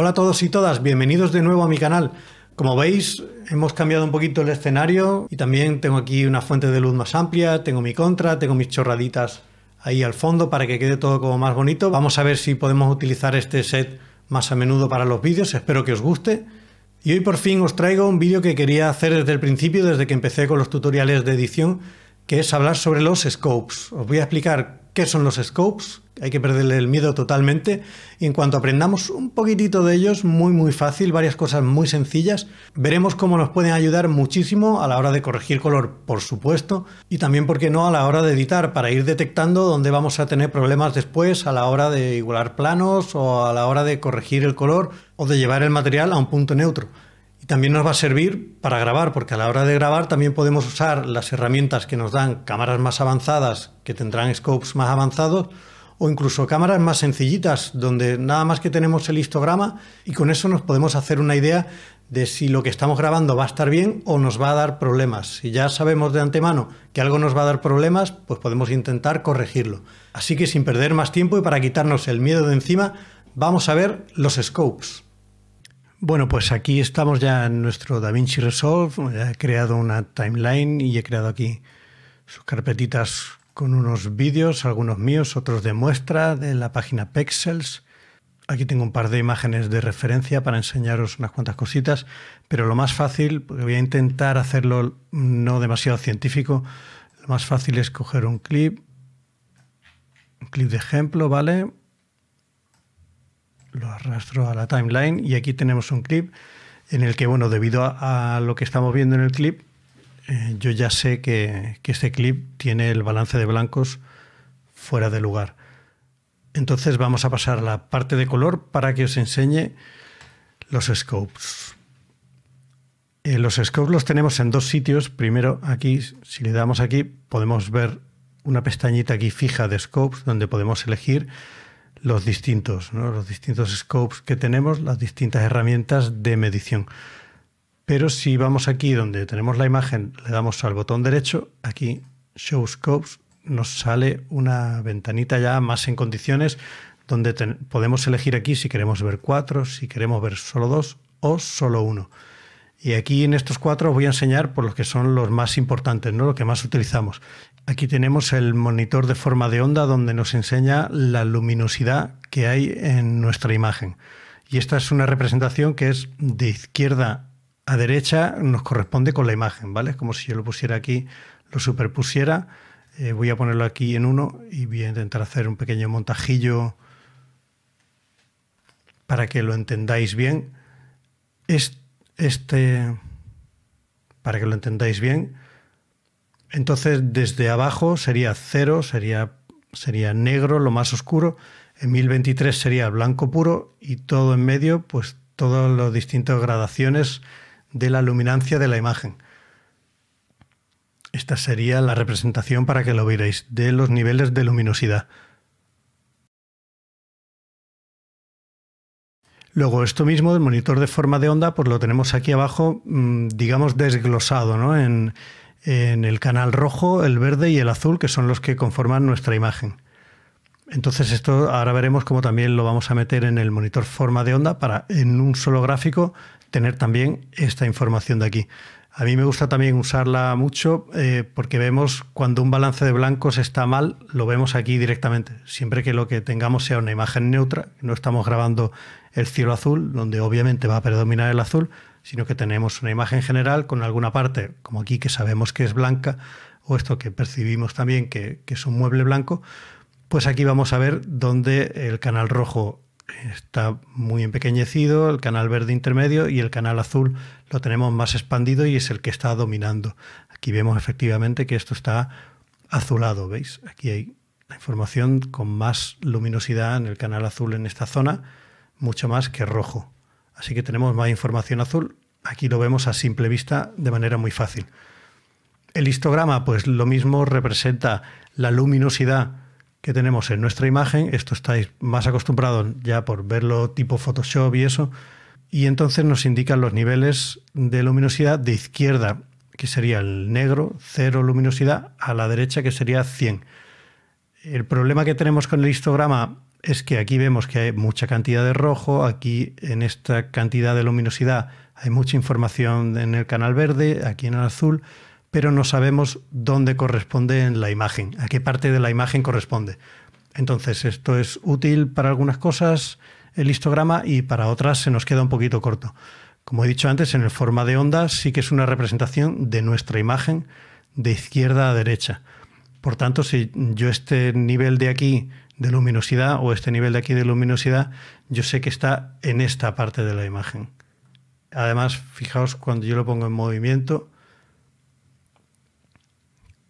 Hola a todos y todas, bienvenidos de nuevo a mi canal. Como veis, hemos cambiado un poquito el escenario y también tengo aquí una fuente de luz más amplia, tengo mi contra, tengo mis chorraditas ahí al fondo para que quede todo como más bonito. Vamos a ver si podemos utilizar este set más a menudo para los vídeos, espero que os guste. Y hoy por fin os traigo un vídeo que quería hacer desde el principio, desde que empecé con los tutoriales de edición, que es hablar sobre los scopes. Os voy a explicar qué son los scopes, hay que perderle el miedo totalmente y en cuanto aprendamos un poquitito de ellos, muy muy fácil, varias cosas muy sencillas, veremos cómo nos pueden ayudar muchísimo a la hora de corregir color, por supuesto, y también, ¿por qué no?, a la hora de editar, para ir detectando dónde vamos a tener problemas después a la hora de igualar planos o a la hora de corregir el color o de llevar el material a un punto neutro. También nos va a servir para grabar, porque a la hora de grabar también podemos usar las herramientas que nos dan cámaras más avanzadas, que tendrán scopes más avanzados, o incluso cámaras más sencillitas, donde nada más que tenemos el histograma y con eso nos podemos hacer una idea de si lo que estamos grabando va a estar bien o nos va a dar problemas. Si ya sabemos de antemano que algo nos va a dar problemas, pues podemos intentar corregirlo. Así que sin perder más tiempo y para quitarnos el miedo de encima, vamos a ver los scopes. Bueno, pues aquí estamos ya en nuestro DaVinci Resolve. he creado una timeline y he creado aquí sus carpetitas con unos vídeos, algunos míos, otros de muestra de la página Pexels. Aquí tengo un par de imágenes de referencia para enseñaros unas cuantas cositas, pero lo más fácil, porque voy a intentar hacerlo no demasiado científico, lo más fácil es coger un clip, un clip de ejemplo, ¿vale? lo arrastro a la timeline y aquí tenemos un clip en el que, bueno, debido a, lo que estamos viendo en el clip, eh, yo ya sé que, que este clip tiene el balance de blancos fuera de lugar. Entonces vamos a pasar a la parte de color para que os enseñe los scopes. Eh, los scopes los tenemos en dos sitios. Primero aquí, si le damos aquí, podemos ver una pestañita aquí fija de scopes donde podemos elegir los distintos, los distintos scopes que tenemos, las distintas herramientas de medición. Pero si vamos aquí donde tenemos la imagen, le damos al botón derecho, aquí Show Scopes, nos sale una ventanita ya más en condiciones donde podemos elegir aquí si queremos ver cuatro, si queremos ver solo dos o solo uno. Y aquí en estos cuatro os voy a enseñar por los que son los más importantes, ¿no? los que más utilizamos. Aquí tenemos el monitor de forma de onda donde nos enseña la luminosidad que hay en nuestra imagen. Y esta es una representación que es de izquierda a derecha, nos corresponde con la imagen, ¿vale? Como si yo lo pusiera aquí, lo superpusiera. Eh, voy a ponerlo aquí en uno y voy a intentar hacer un pequeño montajillo para que lo entendáis bien este, para que lo entendáis bien, entonces desde abajo sería cero, sería, sería negro, lo más oscuro, en 1023 sería blanco puro y todo en medio, pues todas las distintas gradaciones de la luminancia de la imagen. Esta sería la representación para que lo vierais de los niveles de luminosidad. Luego, esto mismo del monitor de forma de onda, pues lo tenemos aquí abajo, mm, digamos, desglosado, ¿no? En, el canal rojo, el verde y el azul, que son los que conforman nuestra imagen. Entonces esto ahora veremos cómo también lo vamos a meter en el monitor forma de onda para en un solo gráfico tener también esta información de aquí. A mí me gusta también usarla mucho eh, porque vemos cuando un balance de blancos está mal, lo vemos aquí directamente. Siempre que lo que tengamos sea una imagen neutra, no estamos grabando el cielo azul, donde obviamente va a predominar el azul, sino que tenemos una imagen general con alguna parte, como aquí que sabemos que es blanca, o esto que percibimos también que, es un mueble blanco, pues aquí vamos a ver dónde el canal rojo está muy empequeñecido, el canal verde intermedio y el canal azul lo tenemos más expandido y es el que está dominando. Aquí vemos efectivamente que esto está azulado, ¿veis? Aquí hay la información con más luminosidad en el canal azul en esta zona mucho más que rojo. Así que tenemos más información azul. Aquí lo vemos a simple vista de manera muy fácil. El histograma, pues lo mismo representa la luminosidad que tenemos en nuestra imagen. Esto estáis más acostumbrados ya por verlo tipo Photoshop y eso. Y entonces nos indican los niveles de luminosidad de izquierda, que sería el negro, cero luminosidad, a la derecha, que sería 100. El problema que tenemos con el histograma es que aquí vemos que hay mucha cantidad de rojo, aquí en esta cantidad de luminosidad hay mucha información en el canal verde, aquí en el azul, pero no sabemos dónde corresponde en la imagen, a qué parte de la imagen corresponde. Entonces, esto es útil para algunas cosas, el histograma, y para otras se nos queda un poquito corto. Como he dicho antes, en el forma de onda sí que es una representación de nuestra imagen de izquierda a derecha. Por tanto, si yo este nivel de aquí de luminosidad o este nivel de aquí de luminosidad, yo sé que está en esta parte de la imagen. Además, fijaos cuando yo lo pongo en movimiento,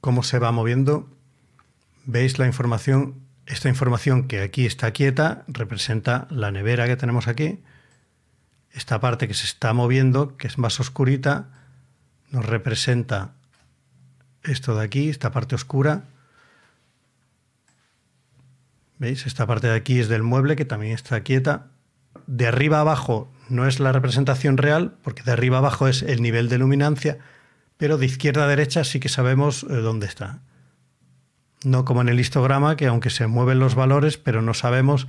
cómo se va moviendo. Veis la información, esta información que aquí está quieta representa la nevera que tenemos aquí. Esta parte que se está moviendo, que es más oscurita, nos representa esto de aquí, esta parte oscura ¿Veis? Esta parte de aquí es del mueble que también está quieta. De arriba abajo no es la representación real, porque de arriba abajo es el nivel de luminancia, pero de izquierda a derecha sí que sabemos eh, dónde está. No como en el histograma, que aunque se mueven los valores, pero no sabemos,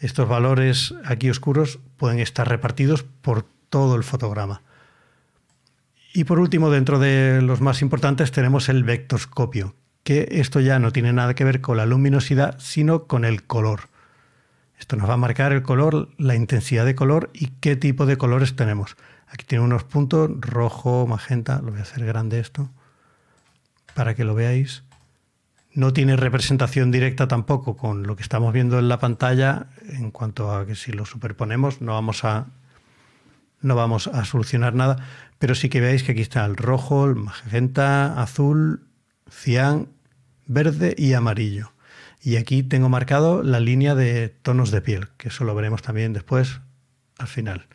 estos valores aquí oscuros pueden estar repartidos por todo el fotograma. Y por último, dentro de los más importantes, tenemos el vectoscopio, que esto ya no tiene nada que ver con la luminosidad, sino con el color. Esto nos va a marcar el color, la intensidad de color y qué tipo de colores tenemos. Aquí tiene unos puntos, rojo, magenta, lo voy a hacer grande esto, para que lo veáis. No tiene representación directa tampoco con lo que estamos viendo en la pantalla, en cuanto a que si lo superponemos no vamos a, no vamos a solucionar nada, pero sí que veáis que aquí está el rojo, el magenta, azul, cian verde y amarillo. Y aquí tengo marcado la línea de tonos de piel, que eso lo veremos también después al final.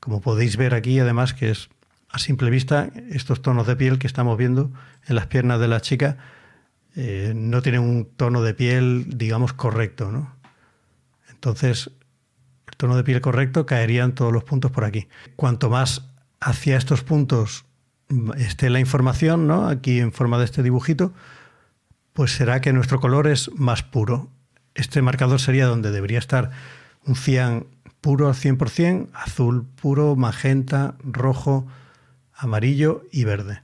Como podéis ver aquí, además, que es a simple vista, estos tonos de piel que estamos viendo en las piernas de la chica eh, no tienen un tono de piel, digamos, correcto. ¿no? Entonces, el tono de piel correcto caerían todos los puntos por aquí. Cuanto más hacia estos puntos mm, esté la información, ¿no? aquí en forma de este dibujito, pues será que nuestro color es más puro. Este marcador sería donde debería estar un cian puro al 100%, azul puro, magenta, rojo, amarillo y verde.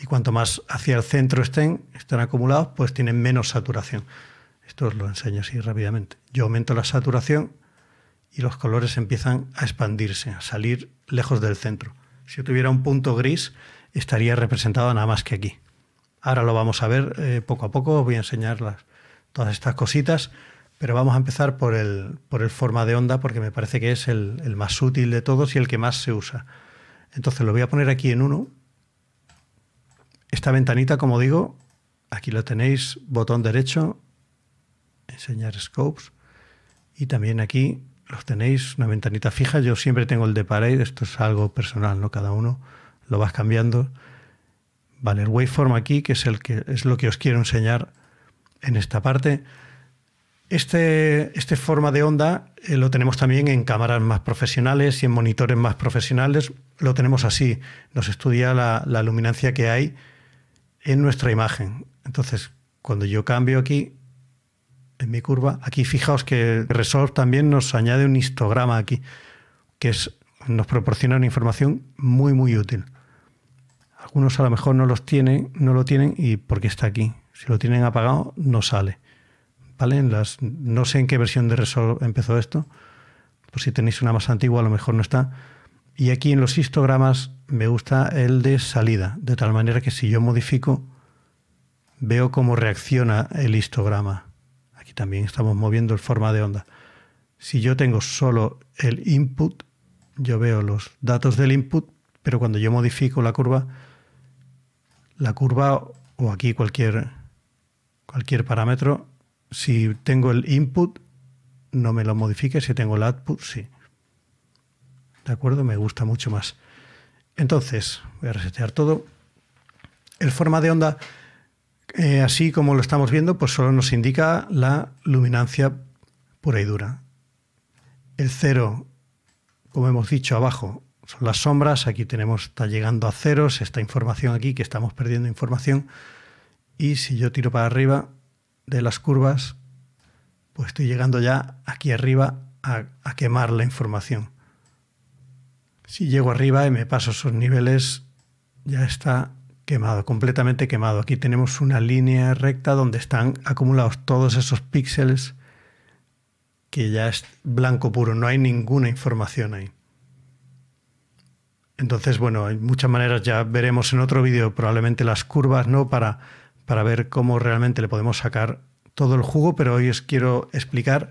Y cuanto más hacia el centro estén, están acumulados, pues tienen menos saturación. Esto os lo enseño así rápidamente. Yo aumento la saturación y los colores empiezan a expandirse, a salir lejos del centro. Si yo tuviera un punto gris, estaría representado nada más que aquí. Ahora lo vamos a ver eh, poco a poco, os voy a enseñar todas estas cositas, pero vamos a empezar por el, por el forma de onda porque me parece que es el, más útil de todos y el que más se usa. Entonces lo voy a poner aquí en uno. Esta ventanita, como digo, aquí lo tenéis, botón derecho, enseñar scopes, y también aquí los tenéis, una ventanita fija. Yo siempre tengo el de parade, esto es algo personal, ¿no? Cada uno lo vas cambiando. Vale, el waveform aquí, que es, el que, es lo que os quiero enseñar en esta parte. Este, este forma de onda eh, lo tenemos también en cámaras más profesionales y en monitores más profesionales. Lo tenemos así, nos estudia la, luminancia que hay en nuestra imagen. Entonces, cuando yo cambio aquí, en mi curva, aquí fijaos que Resolve también nos añade un histograma aquí, que nos proporciona una información muy, muy útil algunos a lo mejor no los tienen, no lo tienen y porque está aquí. Si lo tienen apagado, no sale. ¿Vale? no sé en qué versión de Resolve empezó esto. Por si tenéis una más antigua, a lo mejor no está. Y aquí en los histogramas me gusta el de salida, de tal manera que si yo modifico, veo cómo reacciona el histograma. Aquí también estamos moviendo el forma de onda. Si yo tengo solo el input, yo veo los datos del input, pero cuando yo modifico la curva, la curva o aquí cualquier, cualquier parámetro. Si tengo el input, no me lo modifique. Si tengo el output, sí. ¿De acuerdo? Me gusta mucho más. Entonces, voy a resetear todo. El forma de onda, eh, así como lo estamos viendo, pues solo nos indica la luminancia pura y dura. El cero, como hemos dicho abajo, son las sombras, aquí tenemos, está llegando a ceros, esta información aquí, que estamos perdiendo información, y si yo tiro para arriba de las curvas, pues estoy llegando ya aquí arriba a, quemar la información. Si llego arriba y me paso esos niveles, ya está quemado, completamente quemado. Aquí tenemos una línea recta donde están acumulados todos esos píxeles que ya es blanco puro, no hay ninguna información ahí. Entonces, bueno, en muchas maneras, ya veremos en otro vídeo probablemente las curvas, ¿no? Para, ver cómo realmente le podemos sacar todo el jugo, pero hoy os quiero explicar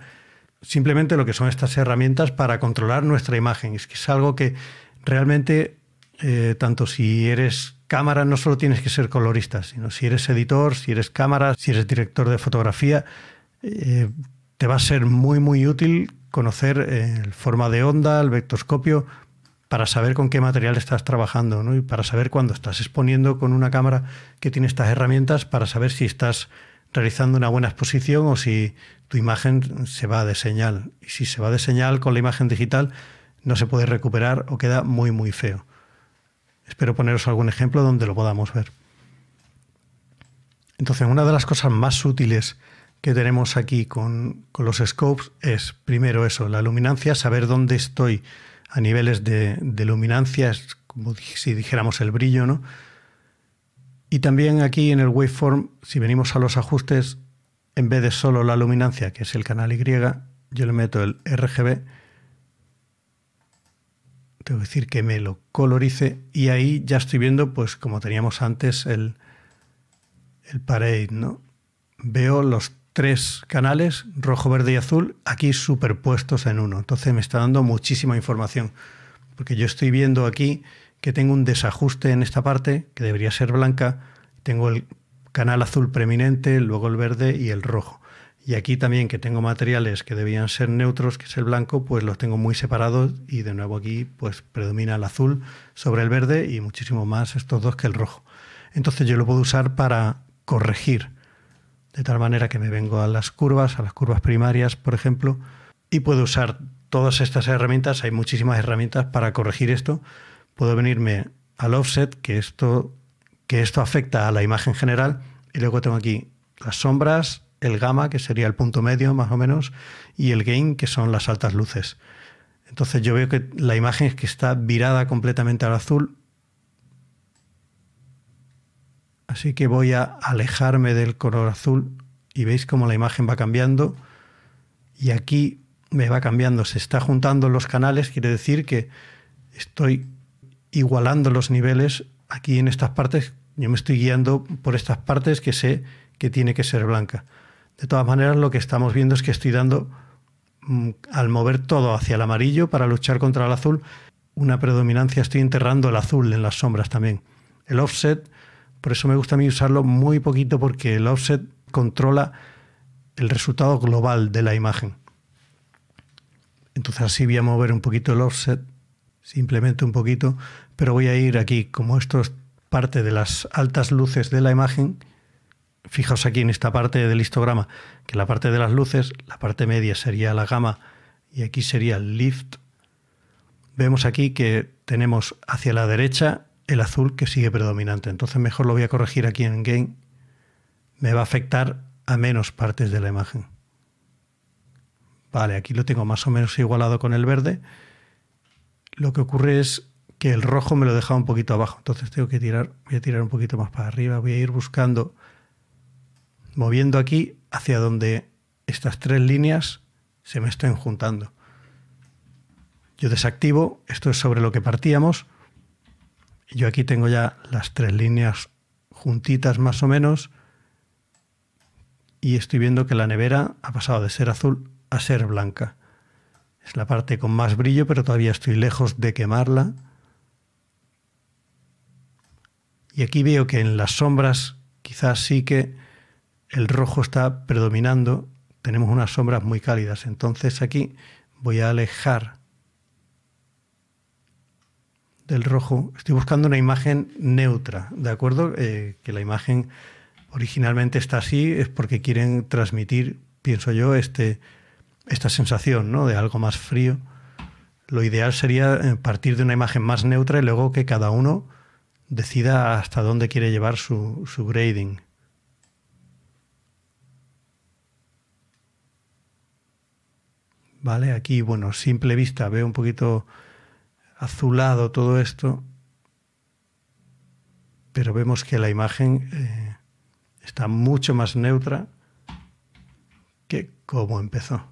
simplemente lo que son estas herramientas para controlar nuestra imagen. Es que es algo que realmente, eh, tanto si eres cámara, no solo tienes que ser colorista, sino si eres editor, si eres cámara, si eres director de fotografía, eh, te va a ser muy, muy útil conocer eh, el forma de onda, el vectoscopio, para saber con qué material estás trabajando ¿no? y para saber cuándo estás exponiendo con una cámara que tiene estas herramientas para saber si estás realizando una buena exposición o si tu imagen se va de señal. Y si se va de señal con la imagen digital no se puede recuperar o queda muy muy feo. Espero poneros algún ejemplo donde lo podamos ver. Entonces, una de las cosas más útiles que tenemos aquí con, con los scopes es, primero eso, la luminancia, saber dónde estoy a niveles de, luminancia, es como si dijéramos el brillo, ¿no? Y también aquí en el waveform, si venimos a los ajustes, en vez de solo la luminancia, que es el canal Y, yo le meto el RGB. Tengo decir que me lo colorice y ahí ya estoy viendo, pues como teníamos antes, el, el parade, ¿no? Veo los tres canales, rojo, verde y azul, aquí superpuestos en uno. Entonces me está dando muchísima información, porque yo estoy viendo aquí que tengo un desajuste en esta parte, que debería ser blanca, tengo el canal azul preeminente, luego el verde y el rojo. Y aquí también que tengo materiales que debían ser neutros, que es el blanco, pues los tengo muy separados y de nuevo aquí pues predomina el azul sobre el verde y muchísimo más estos dos que el rojo. Entonces yo lo puedo usar para corregir de tal manera que me vengo a las curvas, a las curvas primarias, por ejemplo, y puedo usar todas estas herramientas, hay muchísimas herramientas para corregir esto. Puedo venirme al offset, que esto, que esto afecta a la imagen general, y luego tengo aquí las sombras, el gamma, que sería el punto medio más o menos, y el gain, que son las altas luces. Entonces yo veo que la imagen es que está virada completamente al azul Así que voy a alejarme del color azul y veis cómo la imagen va cambiando. Y aquí me va cambiando, se está juntando los canales, quiere decir que estoy igualando los niveles aquí en estas partes. Yo me estoy guiando por estas partes que sé que tiene que ser blanca. De todas maneras, lo que estamos viendo es que estoy dando, mm, al mover todo hacia el amarillo para luchar contra el azul, una predominancia, estoy enterrando el azul en las sombras también. El offset por eso me gusta a mí usarlo muy poquito porque el offset controla el resultado global de la imagen. Entonces así voy a mover un poquito el offset, simplemente un poquito, pero voy a ir aquí, como esto es parte de las altas luces de la imagen, fijaos aquí en esta parte del histograma, que la parte de las luces, la parte media sería la gama y aquí sería el lift. Vemos aquí que tenemos hacia la derecha el azul que sigue predominante. Entonces mejor lo voy a corregir aquí en Game. Me va a afectar a menos partes de la imagen. Vale, aquí lo tengo más o menos igualado con el verde. Lo que ocurre es que el rojo me lo deja un poquito abajo. Entonces tengo que tirar, voy a tirar un poquito más para arriba. Voy a ir buscando, moviendo aquí hacia donde estas tres líneas se me estén juntando. Yo desactivo, esto es sobre lo que partíamos yo aquí tengo ya las tres líneas juntitas más o menos y estoy viendo que la nevera ha pasado de ser azul a ser blanca. Es la parte con más brillo, pero todavía estoy lejos de quemarla. Y aquí veo que en las sombras quizás sí que el rojo está predominando. Tenemos unas sombras muy cálidas. Entonces aquí voy a alejar del rojo, estoy buscando una imagen neutra, ¿de acuerdo? Eh, que la imagen originalmente está así, es porque quieren transmitir, pienso yo, este, esta sensación ¿no? de algo más frío. Lo ideal sería eh, partir de una imagen más neutra y luego que cada uno decida hasta dónde quiere llevar su, su grading. Vale, aquí, bueno, simple vista, veo un poquito azulado todo esto, pero vemos que la imagen eh, está mucho más neutra que como empezó.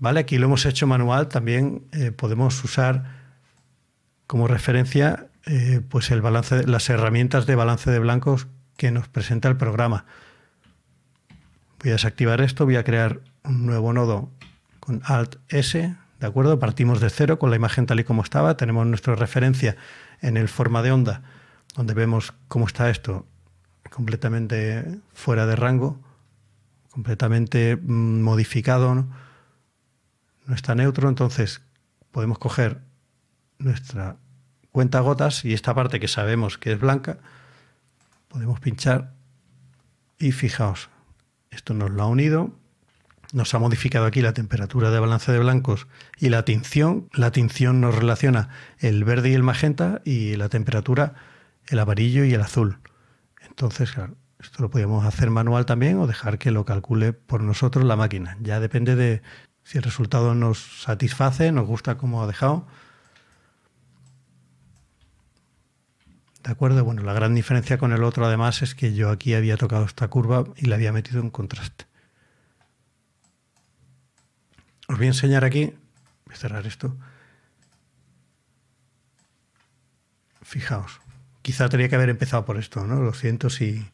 ¿Vale? Aquí lo hemos hecho manual, también eh, podemos usar como referencia eh, pues el balance, las herramientas de balance de blancos que nos presenta el programa. Voy a desactivar esto, voy a crear un nuevo nodo con Alt S, ¿de acuerdo? Partimos de cero con la imagen tal y como estaba, tenemos nuestra referencia en el forma de onda, donde vemos cómo está esto completamente fuera de rango, completamente mm, modificado, no, no está neutro, entonces podemos coger nuestra cuenta gotas y esta parte que sabemos que es blanca, podemos pinchar y fijaos, esto nos lo ha unido, nos ha modificado aquí la temperatura de balance de blancos y la tinción. La tinción nos relaciona el verde y el magenta y la temperatura el amarillo y el azul. Entonces, claro, esto lo podemos hacer manual también o dejar que lo calcule por nosotros la máquina. Ya depende de si el resultado nos satisface, nos gusta como ha dejado. ¿De acuerdo? Bueno, la gran diferencia con el otro además es que yo aquí había tocado esta curva y la había metido en contraste. Os voy a enseñar aquí, voy a cerrar esto. Fijaos, quizá tenía que haber empezado por esto, ¿no? Lo siento si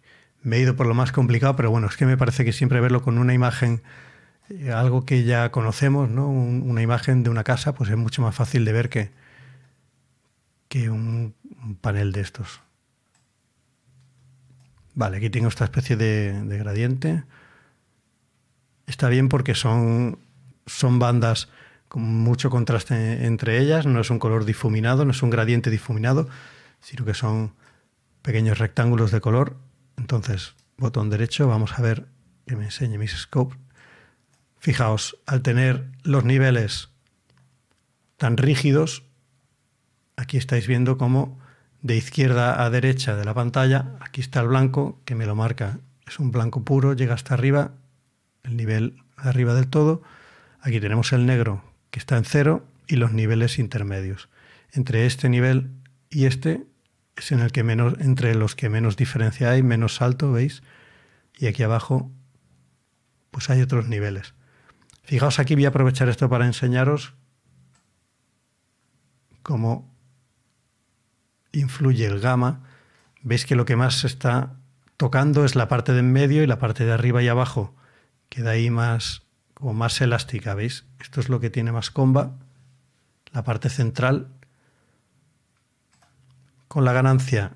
me he ido por lo más complicado, pero bueno, es que me parece que siempre verlo con una imagen, eh, algo que ya conocemos, ¿no? una imagen de una casa, pues es mucho más fácil de ver que, que un, panel de estos. Vale, aquí tengo esta especie de, de gradiente. Está bien porque son son bandas con mucho contraste entre ellas, no es un color difuminado, no es un gradiente difuminado, sino que son pequeños rectángulos de color. Entonces, botón derecho, vamos a ver que me enseñe mis scopes. Fijaos, al tener los niveles tan rígidos, aquí estáis viendo cómo de izquierda a derecha de la pantalla, aquí está el blanco que me lo marca. Es un blanco puro, llega hasta arriba, el nivel arriba del todo, Aquí tenemos el negro que está en cero y los niveles intermedios. Entre este nivel y este es en el que menos, entre los que menos diferencia hay, menos salto, ¿veis? Y aquí abajo pues hay otros niveles. Fijaos aquí, voy a aprovechar esto para enseñaros cómo influye el gamma. Veis que lo que más se está tocando es la parte de en medio y la parte de arriba y abajo queda ahí más como más elástica, ¿veis? Esto es lo que tiene más comba, la parte central. Con la ganancia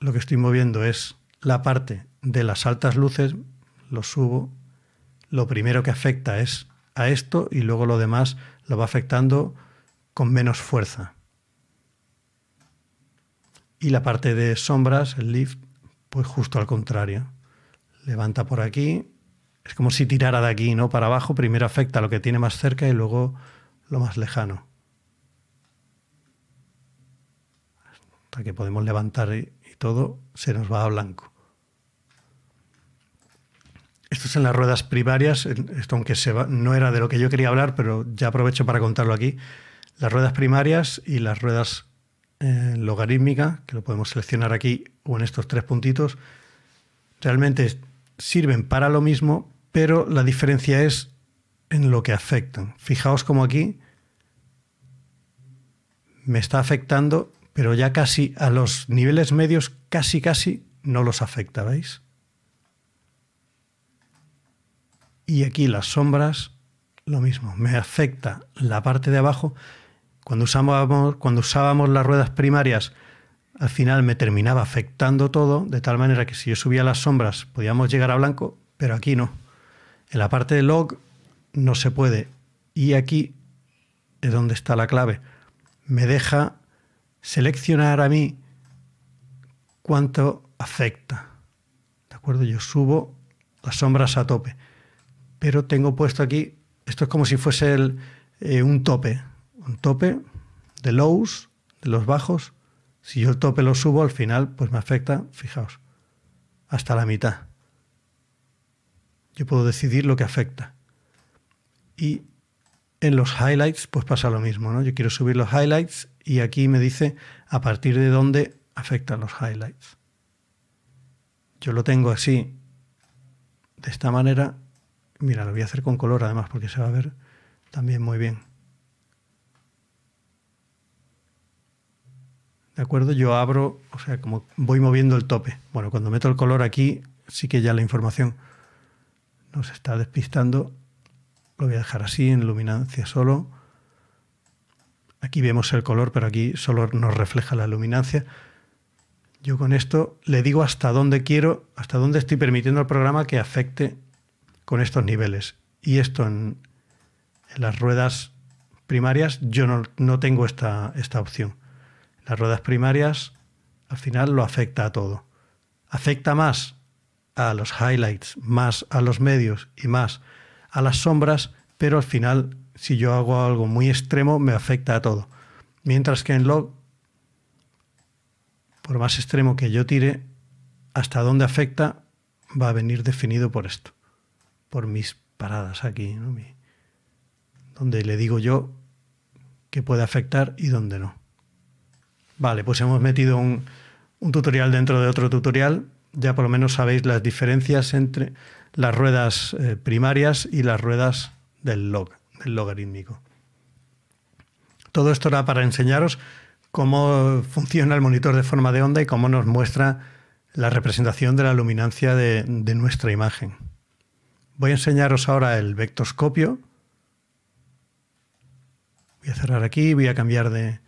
lo que estoy moviendo es la parte de las altas luces, lo subo, lo primero que afecta es a esto y luego lo demás lo va afectando con menos fuerza. Y la parte de sombras, el lift, pues justo al contrario. Levanta por aquí, es como si tirara de aquí, ¿no? Para abajo, primero afecta lo que tiene más cerca y luego lo más lejano. Hasta que podemos levantar y, todo se nos va a blanco. Esto son las ruedas primarias, esto aunque no era de lo que yo quería hablar, pero ya aprovecho para contarlo aquí. Las ruedas primarias y las ruedas eh, logarítmicas, que lo podemos seleccionar aquí o en estos tres puntitos, realmente sirven para lo mismo, pero la diferencia es en lo que afectan. Fijaos como aquí me está afectando, pero ya casi a los niveles medios, casi casi no los afecta, ¿veis? Y aquí las sombras, lo mismo, me afecta la parte de abajo. Cuando cuando usábamos las ruedas primarias, al final me terminaba afectando todo, de tal manera que si yo subía las sombras podíamos llegar a blanco, pero aquí no. En la parte de log no se puede. Y aquí es donde está la clave. Me deja seleccionar a mí cuánto afecta. ¿De acuerdo? Yo subo las sombras a tope. Pero tengo puesto aquí, esto es como si fuese eh, un tope. Un tope de lows, de los bajos. Si yo el tope lo subo, al final, pues me afecta, fijaos, hasta la mitad. Yo puedo decidir lo que afecta. Y en los highlights, pues pasa lo mismo, ¿no? Yo quiero subir los highlights y aquí me dice a partir de dónde afectan los highlights. Yo lo tengo así, de esta manera. Mira, lo voy a hacer con color además porque se va a ver también muy bien. ¿De acuerdo? Yo abro, o sea, como voy moviendo el tope. Bueno, cuando meto el color aquí, sí que ya la información nos está despistando. Lo voy a dejar así en luminancia solo. Aquí vemos el color, pero aquí solo nos refleja la luminancia. Yo con esto le digo hasta dónde quiero, hasta dónde estoy permitiendo al programa que afecte con estos niveles. Y esto en, las ruedas primarias yo no, no tengo esta, esta opción. Las ruedas primarias al final lo afecta a todo. Afecta más a los highlights, más a los medios y más a las sombras, pero al final, si yo hago algo muy extremo, me afecta a todo. Mientras que en log, por más extremo que yo tire, hasta dónde afecta va a venir definido por esto, por mis paradas aquí, donde le digo yo que puede afectar y dónde no. Vale, pues hemos metido un tutorial dentro de otro tutorial ya por lo menos sabéis las diferencias entre las ruedas eh, primarias y las ruedas del log, del logarítmico. Todo esto era para enseñaros cómo funciona el monitor de forma de onda y cómo nos muestra la representación de la luminancia de, nuestra imagen. Voy a enseñaros ahora el vectoscopio. Voy a cerrar aquí, voy a cambiar de,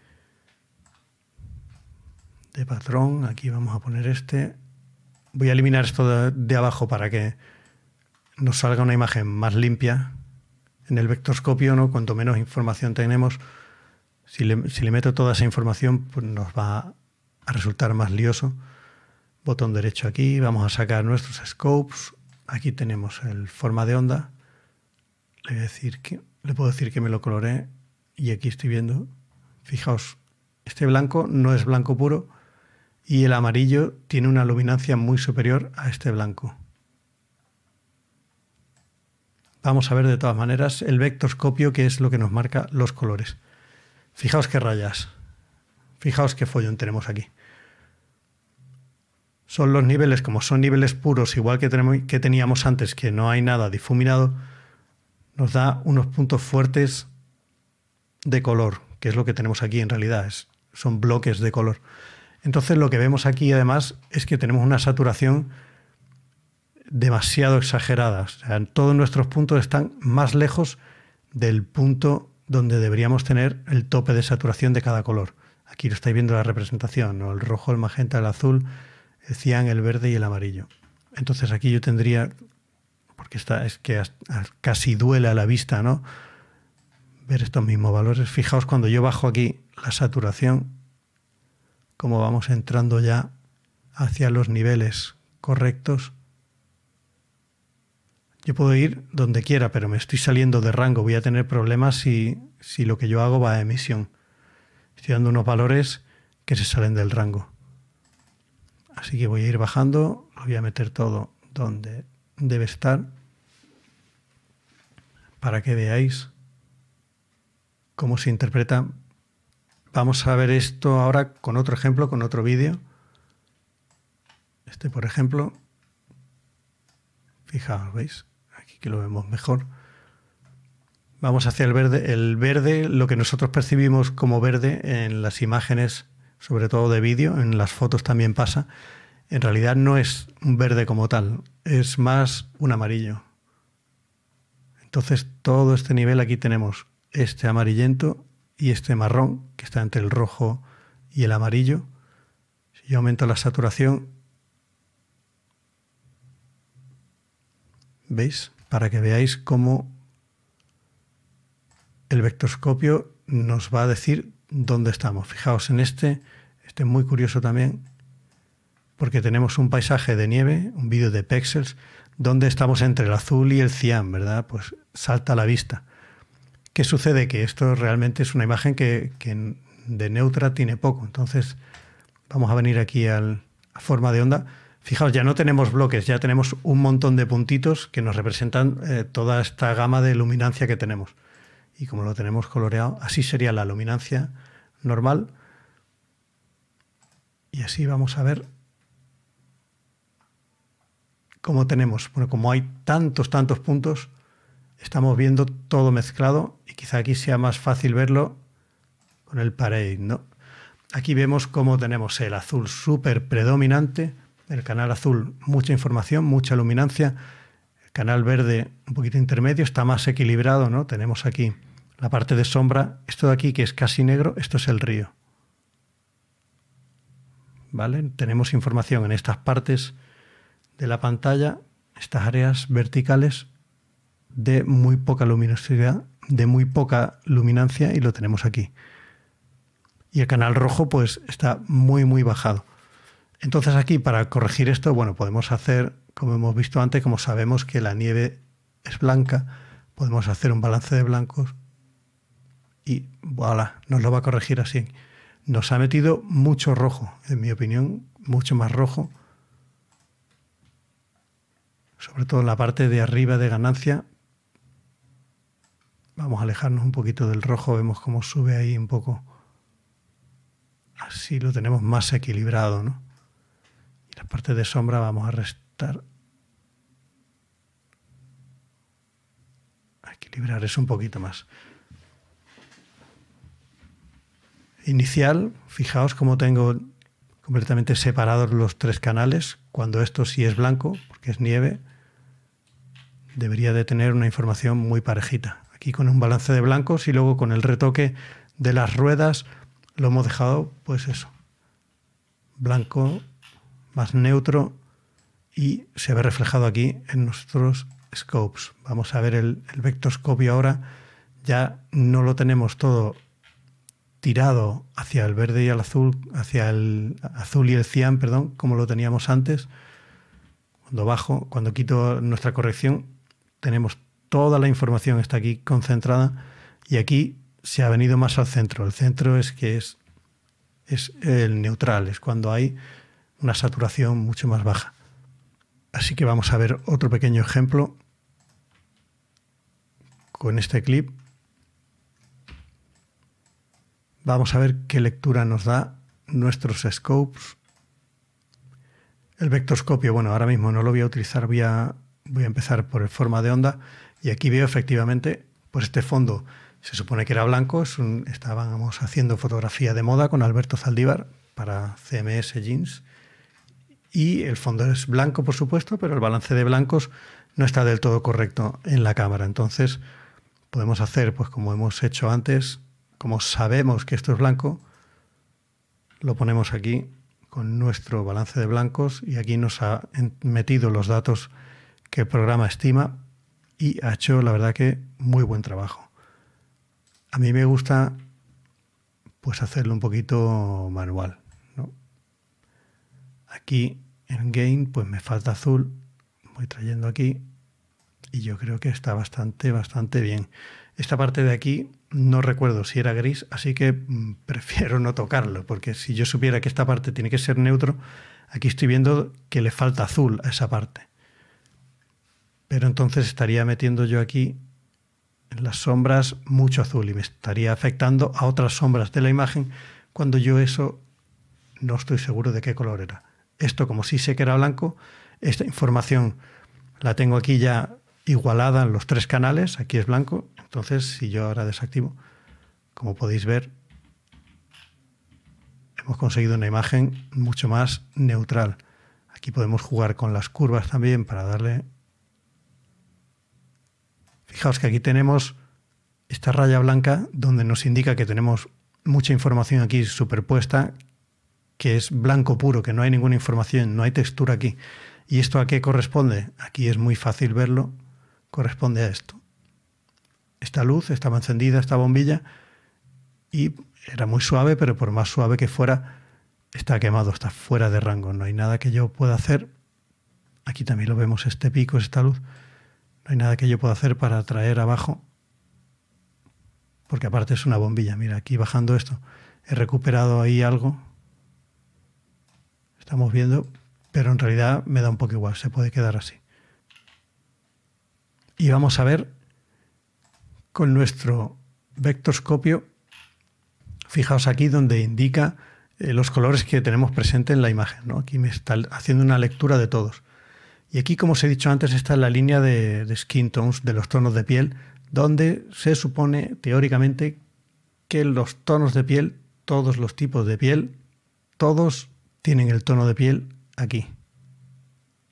de patrón. Aquí vamos a poner este Voy a eliminar esto de, abajo para que nos salga una imagen más limpia. En el vectorscopio, ¿no? cuanto menos información tenemos, si le, meto toda esa información, pues nos va a resultar más lioso. Botón derecho aquí, vamos a sacar nuestros scopes. Aquí tenemos el forma de onda. Le, le puedo decir que me lo coloré y aquí estoy viendo. Fijaos, este blanco no es blanco puro, y el amarillo tiene una luminancia muy superior a este blanco. Vamos a ver de todas maneras el vectoscopio que es lo que nos marca los colores. Fijaos qué rayas, fijaos qué follón tenemos aquí. Son los niveles, como son niveles puros, igual que, teníamos antes, que no hay nada difuminado, nos da unos puntos fuertes de color, que es lo que tenemos aquí en realidad, es, son bloques de color. Entonces lo que vemos aquí además es que tenemos una saturación demasiado exagerada. todos nuestros puntos están más lejos del punto donde deberíamos tener el tope de saturación de cada color. Aquí lo estáis viendo la representación, el rojo, el magenta, el azul, el cian, el verde y el amarillo. Entonces aquí yo tendría, porque es que casi duele a la vista, ¿no? Ver estos mismos valores. Fijaos cuando yo bajo aquí la saturación, como vamos entrando ya hacia los niveles correctos, yo puedo ir donde quiera, pero me estoy saliendo de rango, voy a tener problemas si, lo que yo hago va a emisión. Estoy dando unos valores que se salen del rango. Así que voy a ir bajando, lo voy a meter todo donde debe estar para que veáis cómo se interpreta Vamos a ver esto ahora con otro ejemplo, con otro vídeo. Este, por ejemplo. Fijaos, ¿veis? Aquí que lo vemos mejor. Vamos hacia el verde. El verde, lo que nosotros percibimos como verde en las imágenes, sobre todo de vídeo, en las fotos también pasa, en realidad no es un verde como tal, es más un amarillo. Entonces todo este nivel aquí tenemos este amarillento y este marrón, que está entre el rojo y el amarillo. Si yo aumento la saturación, ¿veis? Para que veáis cómo el vectorscopio nos va a decir dónde estamos. Fijaos en este, este es muy curioso también, porque tenemos un paisaje de nieve, un vídeo de pexels, donde estamos entre el azul y el cian, ¿verdad? Pues salta a la vista. ¿Qué sucede? Que esto realmente es una imagen que, de neutra tiene poco. Entonces, vamos a venir aquí al, a forma de onda. Fijaos, ya no tenemos bloques, ya tenemos un montón de puntitos que nos representan eh, toda esta gama de luminancia que tenemos. Y como lo tenemos coloreado, así sería la luminancia normal. Y así vamos a ver cómo tenemos. Bueno, como hay tantos, tantos puntos, estamos viendo todo mezclado y quizá aquí sea más fácil verlo con el parade, ¿no? Aquí vemos cómo tenemos el azul súper predominante, el canal azul mucha información, mucha luminancia, el canal verde un poquito intermedio, está más equilibrado, ¿no? Tenemos aquí la parte de sombra, esto de aquí que es casi negro, esto es el río. ¿Vale? Tenemos información en estas partes de la pantalla, estas áreas verticales de muy poca luminosidad, de muy poca luminancia y lo tenemos aquí. Y el canal rojo pues está muy muy bajado. Entonces aquí para corregir esto, bueno, podemos hacer, como hemos visto antes, como sabemos que la nieve es blanca, podemos hacer un balance de blancos y voilà, nos lo va a corregir así. Nos ha metido mucho rojo, en mi opinión, mucho más rojo sobre todo en la parte de arriba de ganancia, Vamos a alejarnos un poquito del rojo, vemos cómo sube ahí un poco. Así lo tenemos más equilibrado, ¿no? Y de sombra vamos a restar. A equilibrar eso un poquito más. Inicial, fijaos cómo tengo completamente separados los tres canales, cuando esto sí es blanco, porque es nieve, debería de tener una información muy parejita y con un balance de blancos y luego con el retoque de las ruedas lo hemos dejado pues eso, blanco más neutro y se ve reflejado aquí en nuestros scopes. Vamos a ver el, el vectoscopio ahora, ya no lo tenemos todo tirado hacia el verde y el azul, hacia el azul y el cian, perdón, como lo teníamos antes. Cuando bajo, cuando quito nuestra corrección, tenemos Toda la información está aquí concentrada y aquí se ha venido más al centro. El centro es que es, es el neutral, es cuando hay una saturación mucho más baja. Así que vamos a ver otro pequeño ejemplo con este clip. Vamos a ver qué lectura nos da nuestros scopes. El vectorscopio, bueno, ahora mismo no lo voy a utilizar, voy a, voy a empezar por el forma de onda, y aquí veo efectivamente pues este fondo. Se supone que era blanco, es estábamos haciendo fotografía de moda con Alberto Zaldívar para CMS Jeans. Y el fondo es blanco, por supuesto, pero el balance de blancos no está del todo correcto en la cámara. Entonces podemos hacer, pues como hemos hecho antes, como sabemos que esto es blanco, lo ponemos aquí con nuestro balance de blancos y aquí nos ha metido los datos que el programa estima y ha hecho, la verdad, que muy buen trabajo. A mí me gusta pues hacerlo un poquito manual. Aquí en Gain, pues me falta azul. Voy trayendo aquí y yo creo que está bastante, bastante bien. Esta parte de aquí no recuerdo si era gris, así que mm, prefiero no tocarlo, porque si yo supiera que esta parte tiene que ser neutro, aquí estoy viendo que le falta azul a esa parte. Pero entonces estaría metiendo yo aquí en las sombras mucho azul y me estaría afectando a otras sombras de la imagen cuando yo eso no estoy seguro de qué color era. Esto como sí sé que era blanco, esta información la tengo aquí ya igualada en los tres canales, aquí es blanco, entonces si yo ahora desactivo, como podéis ver, hemos conseguido una imagen mucho más neutral. Aquí podemos jugar con las curvas también para darle Fijaos que aquí tenemos esta raya blanca donde nos indica que tenemos mucha información aquí superpuesta, que es blanco puro, que no hay ninguna información, no hay textura aquí. ¿Y esto a qué corresponde? Aquí es muy fácil verlo, corresponde a esto. Esta luz estaba encendida, esta bombilla, y era muy suave, pero por más suave que fuera, está quemado, está fuera de rango, no hay nada que yo pueda hacer. Aquí también lo vemos, este pico, esta luz. No hay nada que yo pueda hacer para traer abajo, porque aparte es una bombilla. Mira, aquí bajando esto, he recuperado ahí algo. Estamos viendo, pero en realidad me da un poco igual, se puede quedar así. Y vamos a ver con nuestro vectorscopio, fijaos aquí donde indica eh, los colores que tenemos presente en la imagen. Aquí me está haciendo una lectura de todos. Y aquí, como os he dicho antes, está la línea de, skin tones, de los tonos de piel, donde se supone teóricamente que los tonos de piel, todos los tipos de piel, todos tienen el tono de piel aquí.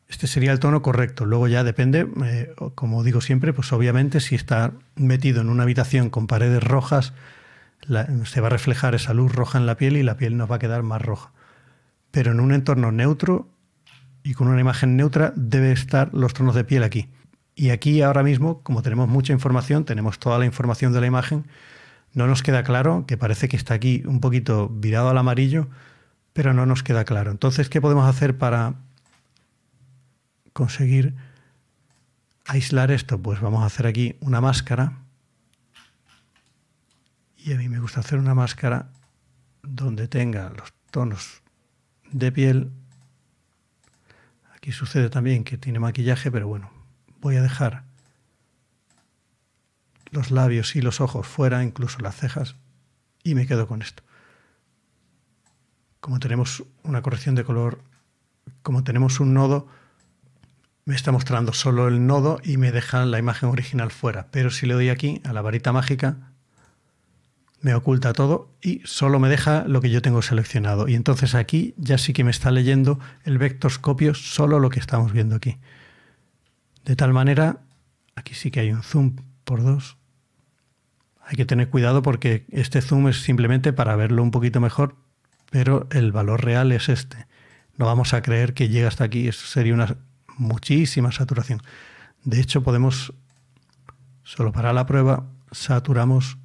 Este sería el tono correcto. Luego ya depende, eh, como digo siempre, pues obviamente si está metido en una habitación con paredes rojas, se va a reflejar esa luz roja en la piel y la piel nos va a quedar más roja. Pero en un entorno neutro y con una imagen neutra debe estar los tonos de piel aquí. Y aquí ahora mismo, como tenemos mucha información, tenemos toda la información de la imagen, no nos queda claro, que parece que está aquí un poquito virado al amarillo, pero no nos queda claro. Entonces, ¿qué podemos hacer para conseguir aislar esto? Pues vamos a hacer aquí una máscara. Y a mí me gusta hacer una máscara donde tenga los tonos de piel Aquí sucede también que tiene maquillaje, pero bueno, voy a dejar los labios y los ojos fuera, incluso las cejas, y me quedo con esto. Como tenemos una corrección de color, como tenemos un nodo, me está mostrando solo el nodo y me deja la imagen original fuera. Pero si le doy aquí a la varita mágica, me oculta todo y solo me deja lo que yo tengo seleccionado. Y entonces aquí ya sí que me está leyendo el vectorscopio solo lo que estamos viendo aquí. De tal manera, aquí sí que hay un zoom por dos. Hay que tener cuidado porque este zoom es simplemente para verlo un poquito mejor, pero el valor real es este. No vamos a creer que llega hasta aquí, eso sería una muchísima saturación. De hecho, podemos, solo para la prueba, saturamos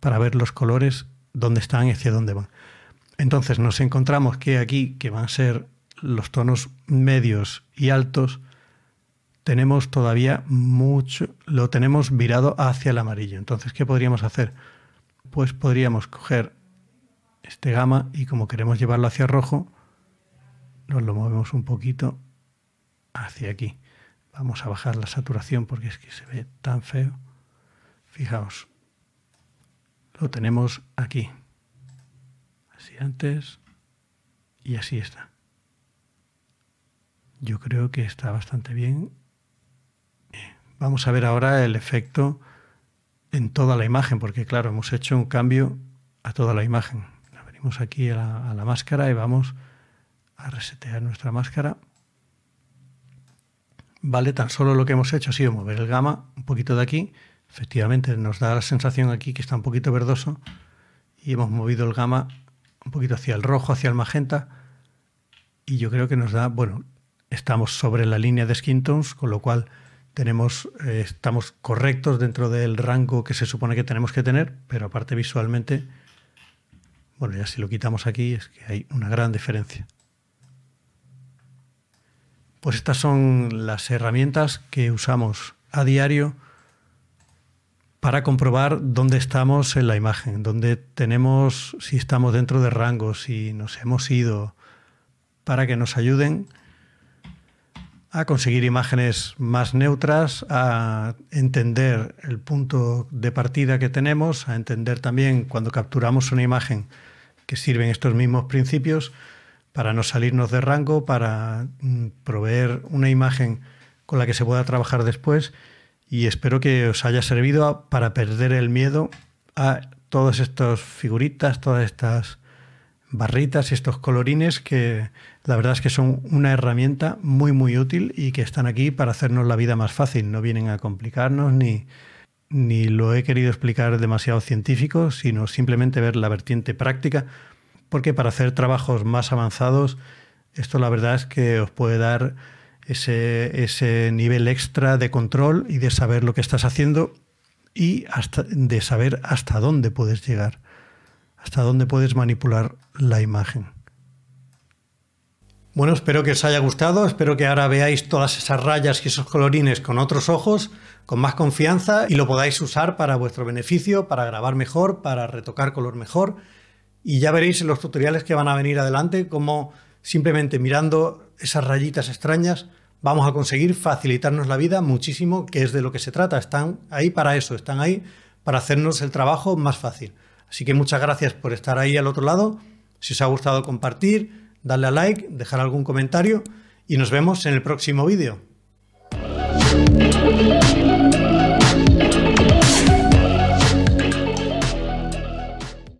para ver los colores, dónde están y hacia dónde van. Entonces nos encontramos que aquí, que van a ser los tonos medios y altos, tenemos todavía mucho, lo tenemos virado hacia el amarillo. Entonces, ¿qué podríamos hacer? Pues podríamos coger este gama y como queremos llevarlo hacia rojo, nos lo movemos un poquito hacia aquí. Vamos a bajar la saturación porque es que se ve tan feo. Fijaos, lo tenemos aquí. Así antes y así está. Yo creo que está bastante bien. Eh, vamos a ver ahora el efecto en toda la imagen, porque claro, hemos hecho un cambio a toda la imagen. venimos aquí a la, a la máscara y vamos a resetear nuestra máscara. Vale, tan solo lo que hemos hecho ha sido mover el gama un poquito de aquí Efectivamente, nos da la sensación aquí que está un poquito verdoso y hemos movido el gama un poquito hacia el rojo, hacia el magenta y yo creo que nos da, bueno, estamos sobre la línea de skin tones, con lo cual tenemos, eh, estamos correctos dentro del rango que se supone que tenemos que tener, pero aparte visualmente, bueno, ya si lo quitamos aquí es que hay una gran diferencia. Pues estas son las herramientas que usamos a diario para comprobar dónde estamos en la imagen, dónde tenemos, si estamos dentro de rango, si nos hemos ido, para que nos ayuden a conseguir imágenes más neutras, a entender el punto de partida que tenemos, a entender también cuando capturamos una imagen que sirven estos mismos principios para no salirnos de rango, para mm, proveer una imagen con la que se pueda trabajar después y espero que os haya servido para perder el miedo a todas estas figuritas, todas estas barritas y estos colorines que la verdad es que son una herramienta muy muy útil y que están aquí para hacernos la vida más fácil, no vienen a complicarnos ni, ni lo he querido explicar demasiado científico, sino simplemente ver la vertiente práctica, porque para hacer trabajos más avanzados esto la verdad es que os puede dar ese, nivel extra de control y de saber lo que estás haciendo y hasta, de saber hasta dónde puedes llegar, hasta dónde puedes manipular la imagen. Bueno, espero que os haya gustado, espero que ahora veáis todas esas rayas y esos colorines con otros ojos, con más confianza y lo podáis usar para vuestro beneficio, para grabar mejor, para retocar color mejor y ya veréis en los tutoriales que van a venir adelante cómo simplemente mirando esas rayitas extrañas vamos a conseguir facilitarnos la vida muchísimo, que es de lo que se trata. Están ahí para eso, están ahí para hacernos el trabajo más fácil. Así que muchas gracias por estar ahí al otro lado. Si os ha gustado compartir, darle a like, dejar algún comentario y nos vemos en el próximo vídeo.